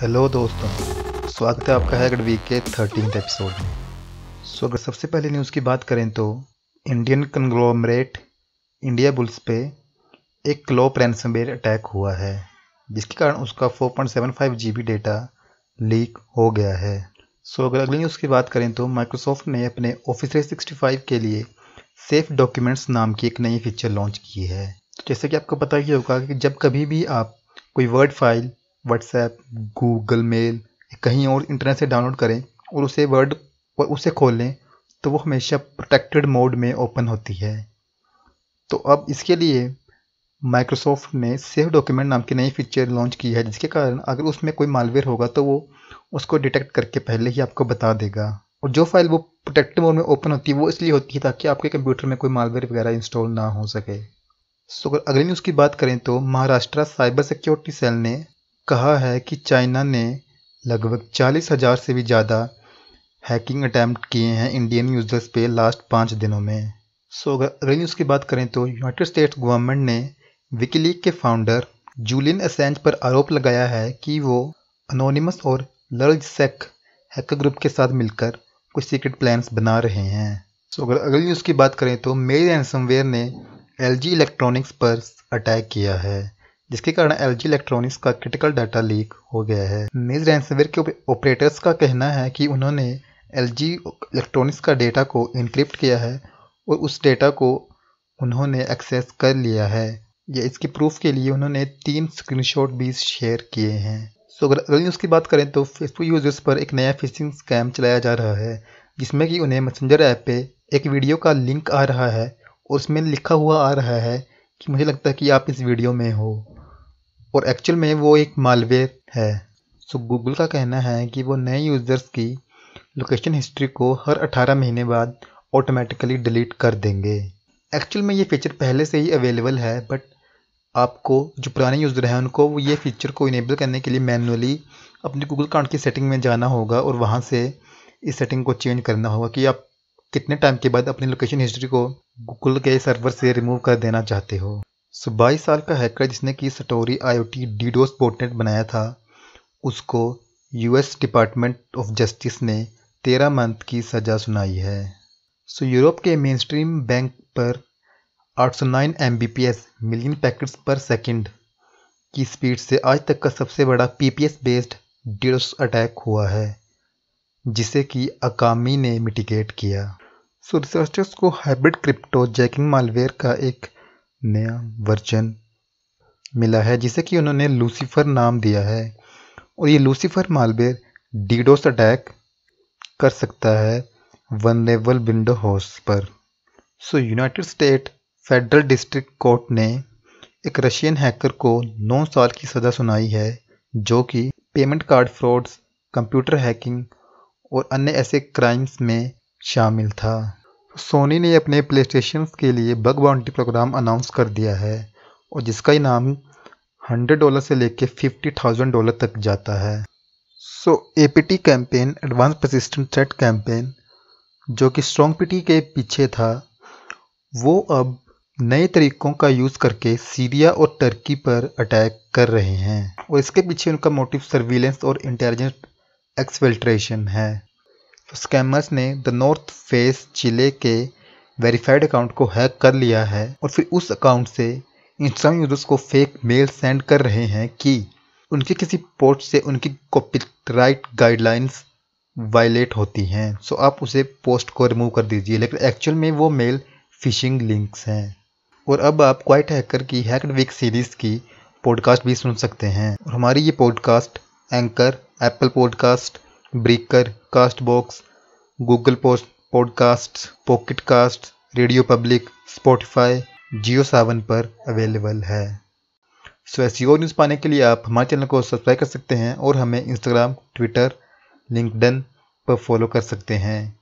hello दोस्तों स्वागत है आपका हैगड वीक के थर्टीन एपिसोड में सो अगर सबसे पहले न्यूज़ की बात करें तो इंडियन कंग्लोमरेट इंडिया बुल्स पे एक क्लो रैनसमवेयर अटैक हुआ है जिसके कारण उसका 4.75 बी डेटा लीक हो गया है सो अगर अगली न्यूज़ की बात करें तो माइक्रोसॉफ्ट ने अपने ऑफिस फाइव के लिए सेफ डॉक्यूमेंट्स नाम की एक नई फीचर लॉन्च की है तो जैसे कि आपको पता ही होगा कि जब कभी भी आप कोई word file WhatsApp Google mail कहीं और इंटरनेट से डाउनलोड करें और उसे वर्ड और उसे खोलें तो वो हमेशा प्रोटेक्टेड मोड में ओपन होती है तो अब इसके लिए माइक्रोसॉफ्ट ने सेव डॉक्यूमेंट नाम की नई फीचर लॉन्च की है जिसके कारण अगर उसमें कोई मालवेयर होगा तो वो उसको डिटेक्ट करके पहले ही आपको बता देगा और जो फाइल वो प्रोटेक्टेड मोड में ओपन होती है वो इसलिए होती है ताकि आपके कंप्यूटर में कोई मालवेयर वगैरह इंस्टॉल ना हो सके सो अगर अगली न्यूज़ की बात करें तो महाराष्ट्र साइबर सिक्योरिटी सेल ने कहा है कि चाइना ने लगभग चालीस हज़ार से भी ज़्यादा हैकिंग अटैम्प्ट किए हैं इंडियन यूजर्स पे लास्ट पाँच दिनों में सो अगर अगले न्यूज़ की बात करें तो यूनाइटेड स्टेट्स गवर्नमेंट ने विकीलीग के फाउंडर जूलियन असेंज पर आरोप लगाया है कि वो अनोनिमस और लर्ज सेक हैकर ग्रुप के साथ मिलकर कुछ सीक्रेट प्लान्स बना रहे हैं सो अगर अगली न्यूज़ की बात करें तो मेरी रैनसमवेयर ने एल इलेक्ट्रॉनिक्स पर अटैक किया है जिसके कारण एल जी इलेक्ट्रॉनिक्स का क्रिटिकल डाटा लीक हो गया है मेज रैनसवेयर के ऑपरेटर्स का कहना है कि उन्होंने एल जी इलेक्ट्रॉनिक्स का डेटा को इनक्रिप्ट किया है और उस डेटा को उन्होंने एक्सेस कर लिया है या इसकी प्रूफ के लिए उन्होंने तीन स्क्रीनशॉट भी शेयर किए हैं सो अगर अगली न्यूज़ की बात करें तो फेसबुक यूजर्स पर एक नया फिशिंग स्कैम चलाया जा रहा है जिसमें कि उन्हें मैसेंजर ऐप पे एक वीडियो का लिंक आ रहा है और उसमें लिखा हुआ आ रहा है कि मुझे लगता है कि आप इस वीडियो में हो और एक्चुअल में वो एक मालवेयर है सो गूगल का कहना है कि वो नए यूज़र्स की लोकेशन हिस्ट्री को हर 18 महीने बाद ऑटोमेटिकली डिलीट कर देंगे एक्चुअल में ये फीचर पहले से ही अवेलेबल है बट आपको जो पुराने यूज़र हैं उनको वो ये फीचर को इनेबल करने के लिए मैनुअली अपने गूगल अकाउंट की सेटिंग में जाना होगा और वहाँ से इस सेटिंग को चेंज करना होगा कि आप कितने टाइम के बाद अपनी लोकेशन हिस्ट्री को गूगल के सर्वर से रिमूव कर देना चाहते हो सो बाईस साल का हैकर जिसने की सटोरी आईओटी डीडोस बोटनेट बनाया था उसको यूएस डिपार्टमेंट ऑफ जस्टिस ने तेरह मंथ की सज़ा सुनाई है सो यूरोप के मेन स्ट्रीम बैंक पर 809 Mbps million packets per second की स्पीड से आज तक का सबसे बड़ा पीपीएस बेस्ड डीडोस अटैक हुआ है जिसे कि अकामी ने मिटिगेट किया सो रिसर्चर्स को हाइब्रिड क्रिप्टो जैकिंग मालवेयर का एक नया वर्जन मिला है जिसे कि उन्होंने लूसीफर नाम दिया है और ये लूसीफर मालवेयर डीडोस अटैक कर सकता है वन लेवल विंडो होस्ट पर so United State federal district court ने एक रशियन हैकर को नौ साल की सज़ा सुनाई है जो कि payment card frauds computer hacking और अन्य ऐसे क्राइम्स में शामिल था सोनी ने अपने प्ले के लिए बग बाउंटी प्रोग्राम अनाउंस कर दिया है और जिसका इनाम हंड्रेड डॉलर से लेकर फिफ्टी थाउजेंड डॉलर तक जाता है so A P T campaign advanced persistent threat campaign जो कि स्ट्रॉन्ग पी टी के पीछे था वो अब नए तरीकों का यूज़ करके सीरिया और टर्की पर अटैक कर रहे हैं और इसके पीछे उनका मोटिव सर्विलेंस और इंटेलिजेंस एक्सफिल्ट्रेशन है स्कैमर्स ने द नॉर्थ फेस जिले के वेरीफाइड अकाउंट को हैक कर लिया है और फिर उस अकाउंट से इंस्टाग्राम यूजर्स को फेक मेल सेंड कर रहे हैं कि उनके किसी पोस्ट से उनकी कॉपीराइट गाइडलाइंस वायलेट होती हैं सो आप उसे पोस्ट को रिमूव कर दीजिए लेकिन एक्चुअल में वो मेल फिशिंग लिंक्स हैं और अब आप क्वाइट हैकर की हैकड वीक सीरीज़ की पॉडकास्ट भी सुन सकते हैं और हमारी ये podcast anchor Apple podcast Breaker Castbox Google post podcast Pocket Casts radio public Spotify Jio Saavn पर अवेलेबल है सो ऐसी और न्यूज़ पाने के लिए आप हमारे चैनल को सब्सक्राइब कर सकते हैं और हमें इंस्टाग्राम ट्विटर लिंकडन पर फॉलो कर सकते हैं